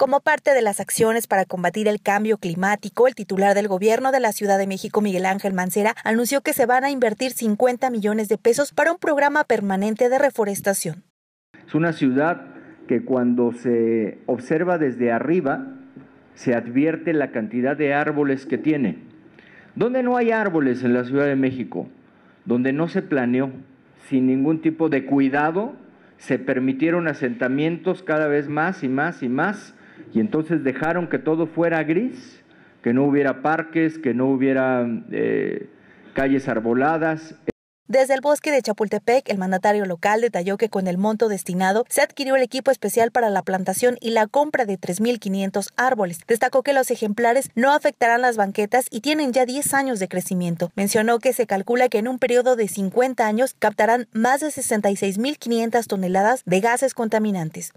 Como parte de las acciones para combatir el cambio climático, el titular del gobierno de la Ciudad de México, Miguel Ángel Mancera, anunció que se van a invertir 50 millones de pesos para un programa permanente de reforestación. Es una ciudad que cuando se observa desde arriba, se advierte la cantidad de árboles que tiene. Donde no hay árboles en la Ciudad de México? Donde no se planeó, sin ningún tipo de cuidado, se permitieron asentamientos cada vez más y más y más y entonces dejaron que todo fuera gris, que no hubiera parques, que no hubiera eh, calles arboladas. Desde el bosque de Chapultepec, el mandatario local detalló que con el monto destinado se adquirió el equipo especial para la plantación y la compra de 3.500 árboles. Destacó que los ejemplares no afectarán las banquetas y tienen ya 10 años de crecimiento. Mencionó que se calcula que en un periodo de 50 años captarán más de 66.500 toneladas de gases contaminantes.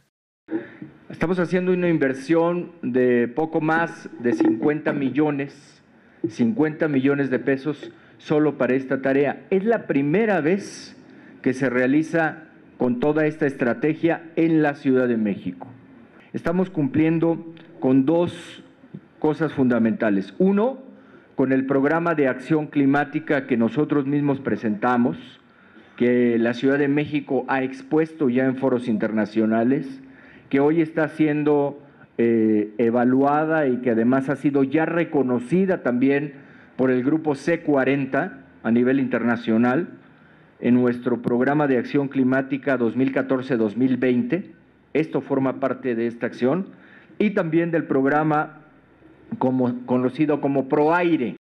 Estamos haciendo una inversión de poco más de 50 millones, 50 millones de pesos solo para esta tarea. Es la primera vez que se realiza con toda esta estrategia en la Ciudad de México. Estamos cumpliendo con dos cosas fundamentales. Uno, con el programa de acción climática que nosotros mismos presentamos, que la Ciudad de México ha expuesto ya en foros internacionales que hoy está siendo eh, evaluada y que además ha sido ya reconocida también por el grupo C40 a nivel internacional en nuestro programa de acción climática 2014-2020. Esto forma parte de esta acción y también del programa como, conocido como ProAire,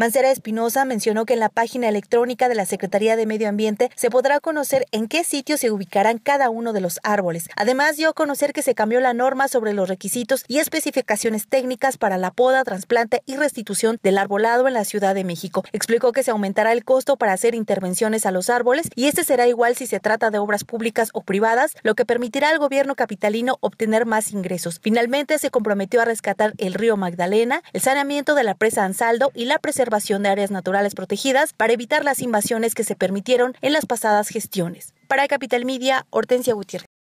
Mancera Espinosa mencionó que en la página electrónica de la Secretaría de Medio Ambiente se podrá conocer en qué sitio se ubicarán cada uno de los árboles. Además, dio a conocer que se cambió la norma sobre los requisitos y especificaciones técnicas para la poda, trasplante y restitución del arbolado en la Ciudad de México. Explicó que se aumentará el costo para hacer intervenciones a los árboles y este será igual si se trata de obras públicas o privadas, lo que permitirá al gobierno capitalino obtener más ingresos. Finalmente, se comprometió a rescatar el río Magdalena, el saneamiento de la presa Ansaldo y la preservación de áreas naturales protegidas para evitar las invasiones que se permitieron en las pasadas gestiones. Para Capital Media, Hortensia Gutiérrez.